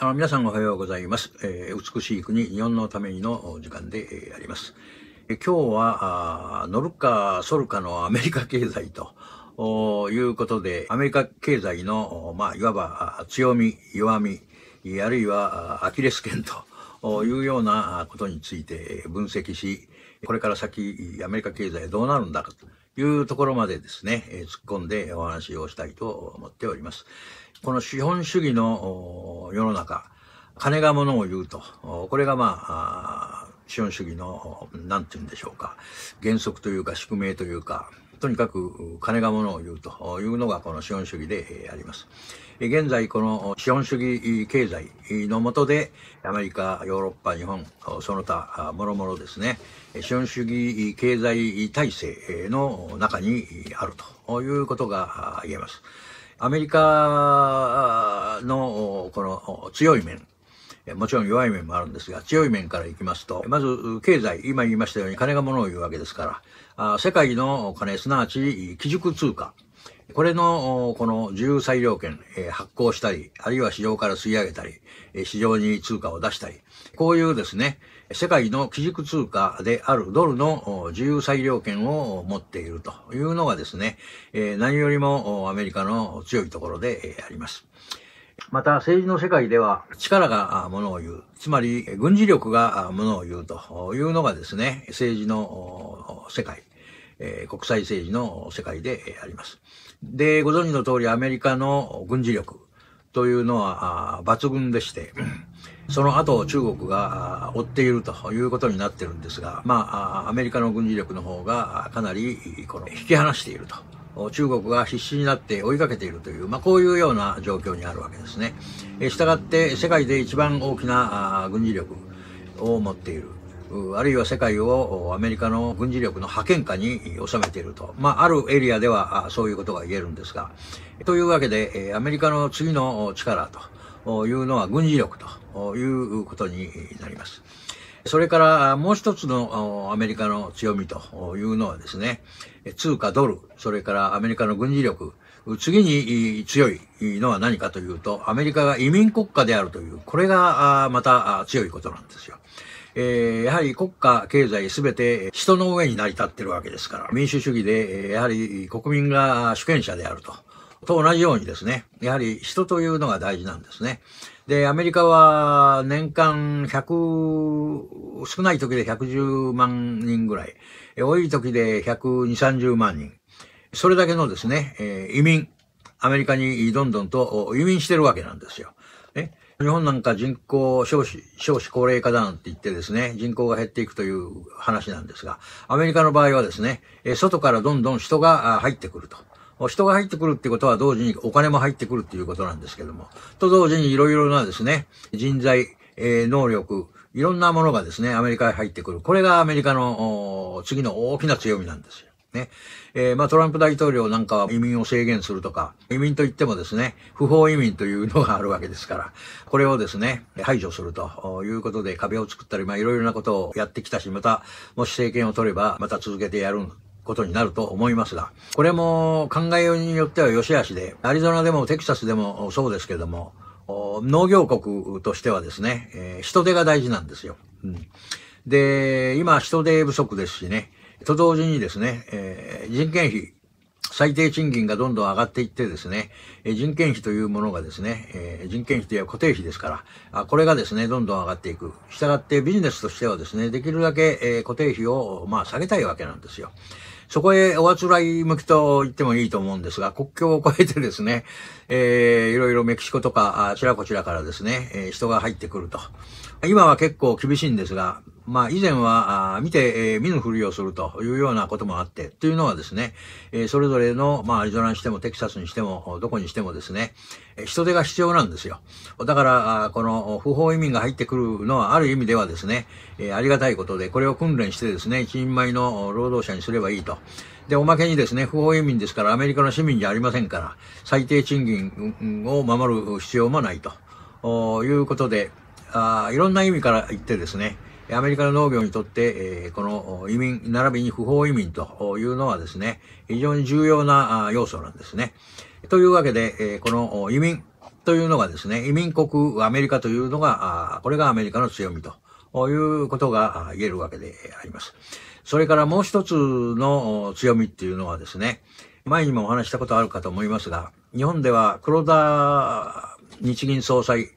あ皆さんおはようございます、えー、美しい国日本のためにの時間で、えー、あります、え今日は乗るか反るかのアメリカ経済ということでアメリカ経済のまあいわば強み弱みあるいはアキレス腱というようなことについて分析しこれから先アメリカ経済どうなるんだかというところまでですね、突っ込んでお話をしたいと思っております。この資本主義の世の中、金が物を言うと、これがまあ、資本主義の、なんて言うんでしょうか、原則というか宿命というか、とにかく金が物を言うというのがこの資本主義であります。現在この資本主義経済のもとでアメリカ、ヨーロッパ、日本、その他、もろもろですね、資本主義経済体制の中にあるということが言えます。アメリカのこの強い面、もちろん弱い面もあるんですが、強い面からいきますと、まず経済、今言いましたように金が物を言うわけですから、世界の金、すなわち基軸通貨、これの、この自由裁量権、えー、発行したり、あるいは市場から吸い上げたり、えー、市場に通貨を出したり、こういうですね、世界の基軸通貨であるドルの自由裁量権を持っているというのがですね、えー、何よりもアメリカの強いところであります。また政治の世界では力がものを言う。つまり軍事力がものを言うというのがですね、政治の世界。えー、国際政治の世界であります。で、ご存知の通りアメリカの軍事力というのはあ抜群でして、その後中国が追っているということになってるんですが、まあ、アメリカの軍事力の方がかなりこの引き離していると。中国が必死になって追いかけているという、まあ、こういうような状況にあるわけですね。えー、従って世界で一番大きな軍事力を持っている。あるいは世界をアメリカの軍事力の覇権下に収めていると。まあ、あるエリアではそういうことが言えるんですが。というわけで、アメリカの次の力というのは軍事力ということになります。それからもう一つのアメリカの強みというのはですね、通貨ドル、それからアメリカの軍事力、次に強いのは何かというと、アメリカが移民国家であるという、これがまた強いことなんですよ。えー、やはり国家、経済すべて人の上に成り立ってるわけですから、民主主義で、やはり国民が主権者であると。と同じようにですね、やはり人というのが大事なんですね。で、アメリカは年間100、少ない時で110万人ぐらい、多い時で120、30万人。それだけのですね、移民、アメリカにどんどんと移民してるわけなんですよ。日本なんか人口少子、少子高齢化だなんて言ってですね、人口が減っていくという話なんですが、アメリカの場合はですね、外からどんどん人が入ってくると。人が入ってくるってことは同時にお金も入ってくるっていうことなんですけども、と同時にいろいろなですね、人材、えー、能力、いろんなものがですね、アメリカへ入ってくる。これがアメリカの次の大きな強みなんですよ。ね。えー、まあトランプ大統領なんかは移民を制限するとか、移民といってもですね、不法移民というのがあるわけですから、これをですね、排除するということで壁を作ったり、まあいろいろなことをやってきたし、また、もし政権を取れば、また続けてやることになると思いますが、これも考えようによっては良し悪しで、アリゾナでもテキサスでもそうですけども、農業国としてはですね、えー、人手が大事なんですよ。うん、で、今人手不足ですしね、と同時にですね、えー、人件費、最低賃金がどんどん上がっていってですね、え人件費というものがですね、え人件費という固定費ですから、あこれがですね、どんどん上がっていく。したがってビジネスとしてはですね、できるだけ、え固定費を、まあ、下げたいわけなんですよ。そこへおあつらい向きと言ってもいいと思うんですが、国境を越えてですね、えー、いろいろメキシコとか、あちらこちらからですね、え人が入ってくると。今は結構厳しいんですが、まあ、以前は、あ見て、え見ぬふりをするというようなこともあって、というのはですね、えそれぞれの、まあ、アリゾナにしても、テキサスにしても、どこにしてもですね、え人手が必要なんですよ。だから、あこの、不法移民が入ってくるのは、ある意味ではですね、えありがたいことで、これを訓練してですね、一人前の労働者にすればいいと。で、おまけにですね、不法移民ですから、アメリカの市民じゃありませんから、最低賃金を守る必要もないと。いうことで、あいろんな意味から言ってですね、アメリカの農業にとって、この移民、並びに不法移民というのはですね、非常に重要な要素なんですね。というわけで、この移民というのがですね、移民国アメリカというのが、これがアメリカの強みということが言えるわけであります。それからもう一つの強みっていうのはですね、前にもお話したことあるかと思いますが、日本では黒田日銀総裁、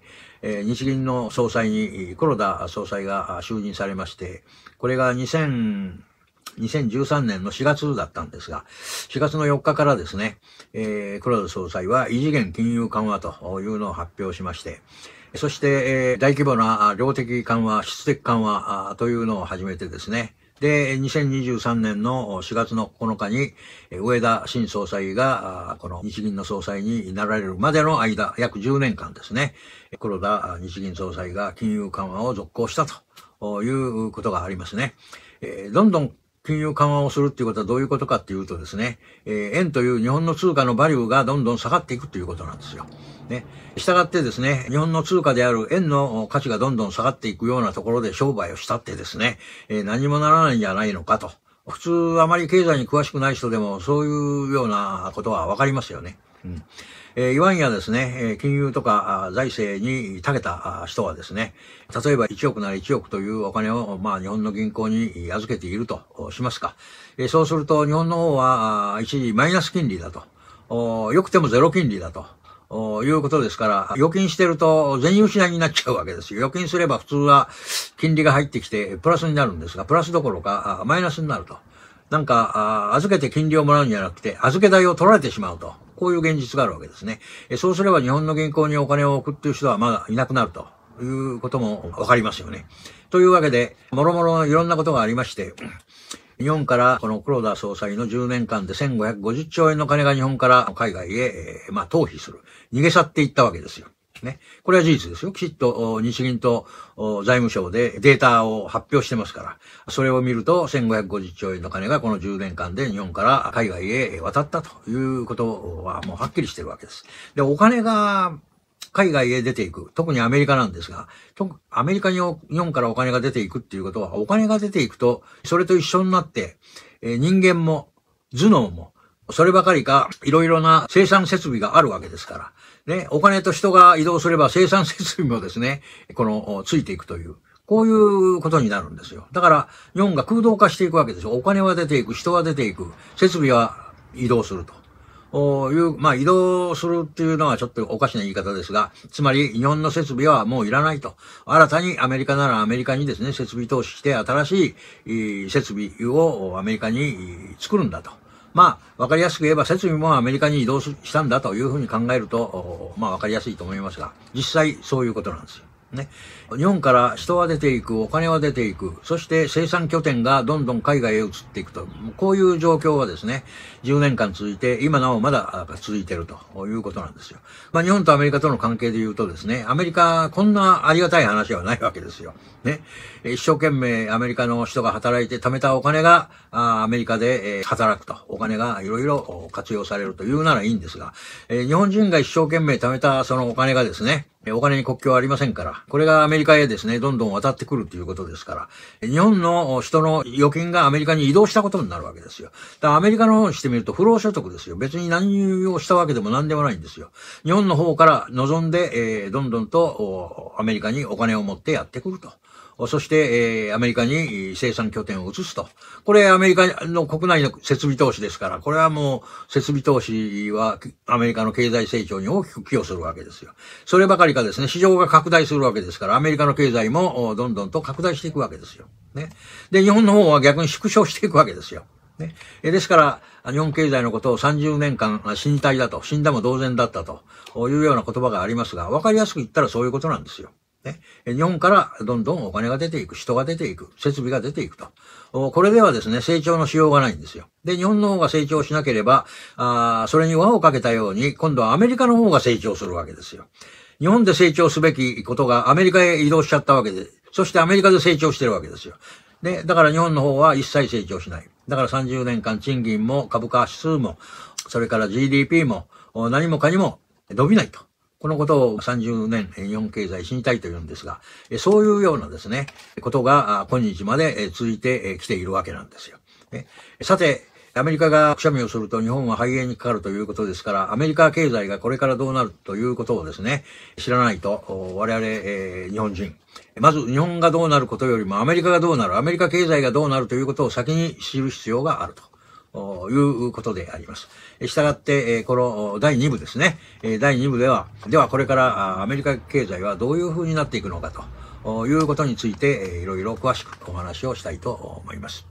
えー、日銀の総裁に黒田総裁が就任されまして、これが2000、2013年の4月だったんですが、4月の4日からですね、えー、黒田総裁は異次元金融緩和というのを発表しまして、そして、えー、大規模な量的緩和、質的緩和というのを始めてですね、で、2023年の4月の9日に、上田新総裁が、この日銀の総裁になられるまでの間、約10年間ですね、黒田日銀総裁が金融緩和を続行したということがありますね。どんどん金融緩和をするっていうことはどういうことかっていうとですね、円という日本の通貨のバリューがどんどん下がっていくということなんですよ。ね。従ってですね、日本の通貨である円の価値がどんどん下がっていくようなところで商売をしたってですね、えー、何もならないんじゃないのかと。普通あまり経済に詳しくない人でもそういうようなことはわかりますよね。うん。えー、いわんやですね、金融とか財政に長けた人はですね、例えば1億なら1億というお金を、まあ、日本の銀行に預けているとしますか。えー、そうすると、日本の方は一時マイナス金利だと。よくてもゼロ金利だと。いうことですから、預金してると全融資になっちゃうわけですよ。預金すれば普通は金利が入ってきてプラスになるんですが、プラスどころかマイナスになると。なんか、預けて金利をもらうんじゃなくて、預け代を取られてしまうと。こういう現実があるわけですね。そうすれば日本の銀行にお金を送っている人はまだいなくなるということもわかりますよね。というわけで、もろもろいろんなことがありまして、日本からこの黒田総裁の10年間で1550兆円の金が日本から海外へ、えー、まあ、逃避する。逃げ去っていったわけですよ。ね。これは事実ですよ。きちっと日銀と財務省でデータを発表してますから、それを見ると1550兆円の金がこの10年間で日本から海外へ渡ったということはもうはっきりしてるわけです。で、お金が海外へ出ていく。特にアメリカなんですが、アメリカに日本からお金が出ていくっていうことは、お金が出ていくと、それと一緒になって、えー、人間も頭脳も、そればかりか、いろいろな生産設備があるわけですから、ね、お金と人が移動すれば生産設備もですね、この、ついていくという。こういうことになるんですよ。だから、日本が空洞化していくわけですよ。お金は出ていく、人は出ていく、設備は移動すると。おいう、まあ、移動するっていうのはちょっとおかしな言い方ですが、つまり日本の設備はもういらないと。新たにアメリカならアメリカにですね、設備投資して新しい設備をアメリカに作るんだと。まあ、わかりやすく言えば設備もアメリカに移動したんだというふうに考えると、まあ、わかりやすいと思いますが、実際そういうことなんですよ。ね。日本から人は出ていく、お金は出ていく、そして生産拠点がどんどん海外へ移っていくと、こういう状況はですね、10年間続いて、今なおまだ続いているということなんですよ。まあ日本とアメリカとの関係で言うとですね、アメリカ、こんなありがたい話はないわけですよ。ね。一生懸命アメリカの人が働いて貯めたお金が、アメリカで働くと、お金がいろいろ活用されるというならいいんですが、日本人が一生懸命貯めたそのお金がですね、お金に国境はありませんから、これがアメリカへですね、どんどん渡ってくるということですから、日本の人の預金がアメリカに移動したことになるわけですよ。だからアメリカの方にしてみると不労所得ですよ。別に何をしたわけでも何でもないんですよ。日本の方から望んで、えー、どんどんとアメリカにお金を持ってやってくると。そして、えー、アメリカに生産拠点を移すと。これアメリカの国内の設備投資ですから、これはもう設備投資はアメリカの経済成長に大きく寄与するわけですよ。そればかりかですね、市場が拡大するわけですから、アメリカの経済もどんどんと拡大していくわけですよ。ね。で、日本の方は逆に縮小していくわけですよ。ね。えですから、日本経済のことを30年間死体だと、死んだも同然だったというような言葉がありますが、わかりやすく言ったらそういうことなんですよ。ね、日本からどんどんお金が出ていく、人が出ていく、設備が出ていくと。これではですね、成長のしようがないんですよ。で、日本の方が成長しなければ、あそれに輪をかけたように、今度はアメリカの方が成長するわけですよ。日本で成長すべきことがアメリカへ移動しちゃったわけで、そしてアメリカで成長してるわけですよ。で、だから日本の方は一切成長しない。だから30年間賃金も株価指数も、それから GDP も、何もかにも伸びないと。このことを30年日本経済死にたいと言うんですが、そういうようなですね、ことが今日まで続いてきているわけなんですよ。さて、アメリカがくしゃみをすると日本は肺炎にかかるということですから、アメリカ経済がこれからどうなるということをですね、知らないと、我々、えー、日本人、まず日本がどうなることよりもアメリカがどうなる、アメリカ経済がどうなるということを先に知る必要があると。ということであります。したがって、この第2部ですね。第2部では、ではこれからアメリカ経済はどういう風になっていくのかということについて、いろいろ詳しくお話をしたいと思います。